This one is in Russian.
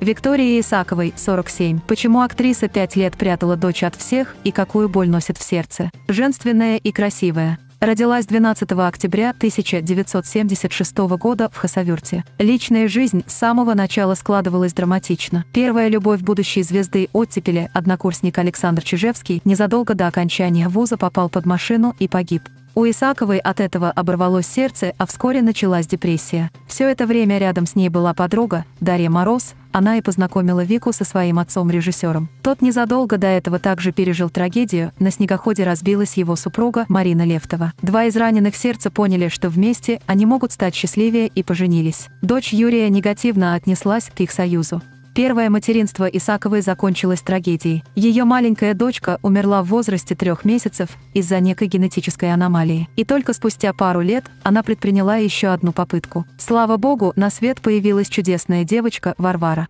Виктории Исаковой, 47. Почему актриса пять лет прятала дочь от всех и какую боль носит в сердце? Женственная и красивая. Родилась 12 октября 1976 года в Хасавюрте. Личная жизнь с самого начала складывалась драматично. Первая любовь будущей звезды оттепели, однокурсник Александр Чижевский, незадолго до окончания вуза попал под машину и погиб. У Исаковой от этого оборвалось сердце, а вскоре началась депрессия. Все это время рядом с ней была подруга, Дарья Мороз, она и познакомила Вику со своим отцом-режиссером. Тот незадолго до этого также пережил трагедию, на снегоходе разбилась его супруга Марина Левтова. Два из раненых сердца поняли, что вместе они могут стать счастливее и поженились. Дочь Юрия негативно отнеслась к их союзу. Первое материнство Исаковой закончилось трагедией. Ее маленькая дочка умерла в возрасте трех месяцев из-за некой генетической аномалии. И только спустя пару лет она предприняла еще одну попытку. Слава богу, на свет появилась чудесная девочка Варвара.